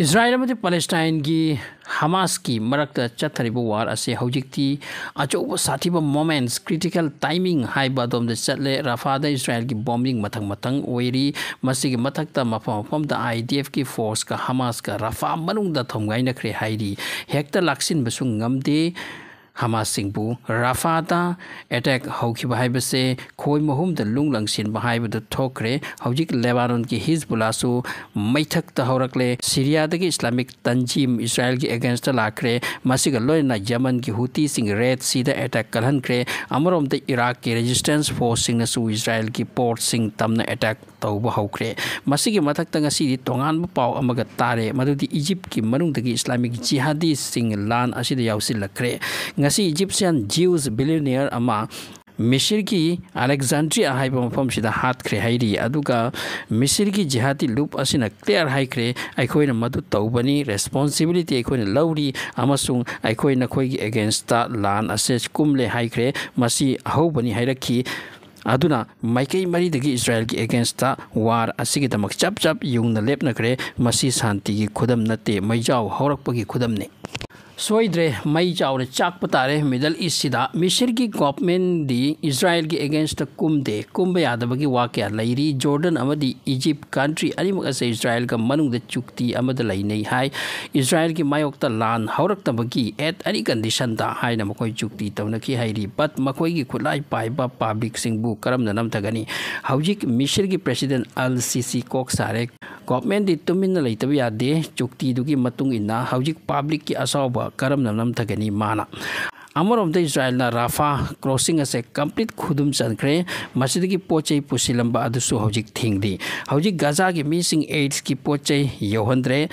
Israel Philistine की Hamas की मरक्त चतरीब वार असे हौजिकती अचौब साथीब मोमेंट्स क्रिटिकल टाइमिंग हाइबादम द चले रफाद इसराइल की बॉम्बिंग मथंग मथंग वेरी मसी के मथक ता मफम मफम की फोर्स का हमास का रफा मनुंग द थमगाई नखरे गमदे ꯍꯃꯥꯁꯤꯡꯕꯨ ꯔꯥꯐꯥꯗ ꯑꯦꯇꯦꯛ ꯍꯧꯈꯤꯕ ꯍꯥꯏꯕꯁꯦ ꯈꯣꯏ ꯃꯍꯨꯝꯗ ꯂꯨꯡ ꯂꯪꯁꯤꯟꯕ ꯍꯥꯏꯕꯗꯨ ꯊꯣꯛꯈ꯭ꯔꯦ ꯍꯧꯖꯤꯛ ꯂꯦꯕꯥꯅꯣꯟꯒꯤ ꯍꯤꯖꯕꯨꯂꯥꯁꯨ ꯃꯩꯊꯛꯇ ꯍꯧꯔꯛꯂꯦ ꯁꯤꯔꯤꯌꯥꯗꯒꯤ ꯏꯁꯂꯥꯃꯤꯛ ꯇꯟꯖꯤꯝ ꯏꯁꯔꯥꯏꯜꯒꯤ ꯑꯦꯒꯦꯟꯁꯇ ꯂꯥꯛꯈ꯭ꯔꯦ ꯃꯁꯤꯒ ꯂꯣꯏꯅꯅ ꯌꯃꯟꯒꯤ ꯍꯨꯇꯤꯁꯤꯡ ꯔꯦꯗ ꯁꯤꯗ ꯑꯦꯇꯦꯛ ꯀꯜꯍꯟꯈ꯭ꯔꯦ ꯑꯃꯔꯣꯝꯗ ꯏꯔꯥꯛꯀꯤ ꯔꯦꯖꯤꯁꯇꯦꯟꯁ ꯐꯣꯔꯁꯁꯤꯡꯅꯁꯨ ꯏꯁꯔꯥꯏꯜꯒꯤ ꯄꯣꯔꯠꯁꯤꯡ ꯇꯝꯅ ꯑꯦꯇꯦꯛ ꯇꯧꯕ ꯍꯧꯈ꯭ꯔꯦ ꯃꯁꯤꯒꯤ ꯃꯊꯛꯇ ꯉꯁꯤꯗꯤ ꯇꯣꯉꯥꯟꯕ ꯄꯥꯎ ꯑꯃꯒ ꯇꯥꯔꯦ ꯃꯗꯨꯗꯤ ꯏꯖꯤꯞꯀꯤ ꯃꯅꯨꯡꯗꯒꯤ ꯏꯁꯂꯥꯃꯤꯛ ꯖꯤꯍꯥꯗꯤꯁꯤꯡ ꯂꯥꯟ ꯑꯁꯤꯗ ꯌꯥꯎꯁꯤꯜꯂꯛꯈ꯭ꯔꯦ इजिप्सन जीवस बिलीनियर मिसर की अलेक्जेंड्रिया आई मौम से हाथ्रे मिसर की जिहाती लूप असना क्लियर हाइरे मधु तौबनी रेस्पोंसीबिलिटी लौरी खोई एगेंस्ट लान असे कुमले हाइरे अहोबनी अदुना माइकई मरीदगी इजराइल की एगेंस्ट वार असीगी दमक चप चप युंगना लेपनकरे मसी शांति की खुदम नते मैजाव हौरक्पगी खुदम ने सोइद्रे मई चावरे चाक पतारे मिडल ईस्टा मिस्र की गवर्नमेंट दी इजराइल की अगेंस्ट कुमदे कुम यादव की वाक्य क्या लेरी जॉर्डन अमदी इजिप्ट कंट्री अनिमक से इजराइल का मनुंग दे चुक्ति अमद लेने है इजराइल की मायोक्त लान हौरक्तब की एट अनी कंडीशन दा हाय न मखोय चुक्ति तवना की हायरी बट मखोय की खुलाई पाइबा पब्लिक सिंगबु करम न नम हौजिक मिस्र की प्रेसिडेंट अल सी सी कोक सारे गवर्नमेंट दी तुमिन लेतब यादे चुक्ति की मतुंग इना हौजिक पब्लिक की असाव करम नम थकनी माना अमरम इसराइल राफा क्रॉसिंग असे कंप्लीट खुदुम चंद्रे मसीद की पोचे पुसीलम अदिक थी हजी गजा की मीसिंग एड्स की पोच यौहद्रे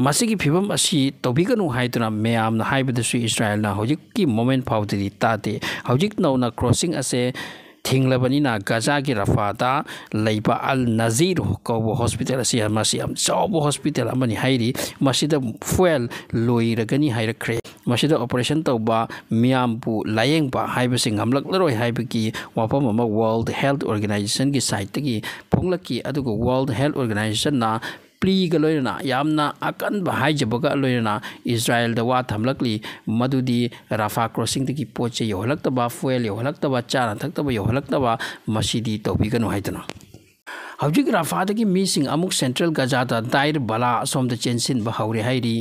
मसी फिवम मैम मैं इसराइल होजिक की मोमेंट फाउदी ताते हजिक नौना क्रॉसिंग असे ting labani na gaza ki rafata leiba al nazir ko bo hospital si amasi am sobo hospital amani hairi masida fuel loi ragani haira kre masida operation to ba miam bu layeng ba haiba sing amlak leroi haiba ki world health organization ki site ki phonglak ki adu ko world health organization na ꯄ꯭ꯂꯤꯒ ꯂꯣꯏꯅꯅ ꯌꯥꯝꯅ ꯑꯀꯟꯕ ꯍꯥꯏꯖꯕꯒ ꯂꯣꯏꯅꯅ ꯏꯖꯔꯥꯏꯜꯗ ꯋꯥ ꯊꯝꯂꯛꯂꯤ ꯃꯗꯨꯗꯤ ꯔꯥꯐꯥ ꯀ꯭ꯔꯣꯁꯤꯡꯗꯒꯤ ꯄꯣꯠ ꯆꯩ ꯌꯧꯍꯜꯂꯛꯇꯕ ꯐꯨꯋꯦꯜ ꯌꯧꯍꯜꯂꯛꯇꯕ ꯆꯥꯅ ꯊꯛꯇꯕ ꯌꯧꯍꯜꯂꯛꯇꯕ ꯃꯁꯤꯗꯤ ꯇꯧꯕꯤꯒꯅꯨ ꯍꯥꯏꯗꯅ ꯍꯧꯖꯤꯛ ꯔꯥꯐꯥꯗꯒꯤ ꯃꯤꯁꯤꯡ ꯑꯃꯨꯛ ꯁꯦꯟꯇ꯭ꯔꯦꯜ ꯒꯖꯥꯗ ꯗꯥꯏꯔ ꯕꯂꯥ ꯑꯁꯣꯝꯗ ꯆꯦꯟꯁꯤꯟꯕ ꯍꯧꯔꯦ ꯍꯥꯏꯔꯤ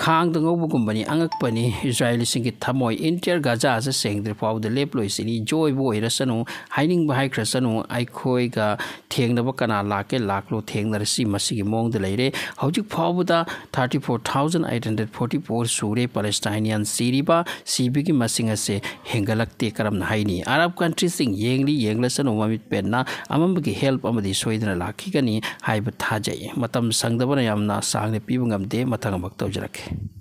ꯈꯥꯡꯗ ꯉꯧꯕꯒꯨꯝꯕꯅꯤ ꯑꯉꯛꯄꯅꯤ ꯏꯖ꯭ꯔꯥꯏꯂꯤꯁꯤꯡꯒꯤ ꯊꯃꯣꯏ ꯏꯟꯇꯤꯌꯔ ꯒꯖꯥꯁꯦ ꯁꯦꯡꯗ꯭ꯔꯤ ꯐꯥꯎꯕꯗ ꯂꯦꯞꯂꯣꯏꯁꯤꯅꯤ ꯖꯣꯏꯕꯨ ꯑꯣꯏꯔꯁꯅꯨ ꯍꯥꯏꯅꯤꯡꯕ ꯍꯥꯏꯈ꯭ꯔꯁꯅꯨ ꯑꯩꯈꯣꯏꯒ ꯊꯦꯡꯅꯕ ꯀꯅꯥ ꯂꯥꯛꯀꯦ ꯂꯥꯛꯂꯣ ꯊꯦꯡꯅꯔꯁꯤ ꯃꯁꯤꯒꯤ ꯃꯑꯣꯡꯗ ꯂꯩꯔꯦ ꯍꯧꯖꯤꯛ ꯐꯥꯎꯕꯗ thirty four thousand eight hundred forty four ꯁꯨꯔꯦ ꯄꯦꯂꯦꯁꯇꯥꯏꯅꯤꯌꯟ ꯁꯤꯔꯤꯕ ꯁꯤꯕꯒꯤ ꯃꯁꯤꯡ ꯑꯁꯦ ꯍꯦꯟꯒꯠꯂꯛꯇꯦ ꯀꯔꯝꯅ ꯍꯥꯏꯅꯤ ꯑꯔꯕ ꯀꯟꯇ꯭ꯔꯤꯁꯤꯡ ꯌꯦꯡꯂꯤ ꯌꯦꯡꯂꯁꯅꯨ ꯃꯃꯤꯠ ꯄꯦꯟꯅ ꯑꯃꯝꯕꯒꯤ ꯍꯦꯜꯞ ꯑꯃꯗꯤ ꯁꯣꯏꯗꯅ ꯂꯥꯛꯈꯤꯒꯅꯤ ꯍꯥꯏꯕ ꯊꯥꯖꯩ ꯃꯇꯝ ꯁꯪꯗꯕꯅ ꯌꯥꯝꯅ ꯁꯥꯡꯅ ꯄꯤꯕ ꯉꯝꯗꯦ ꯃꯊꯪ ꯑꯃꯨꯛ ꯇꯧꯖꯔꯛꯀꯦ Bye.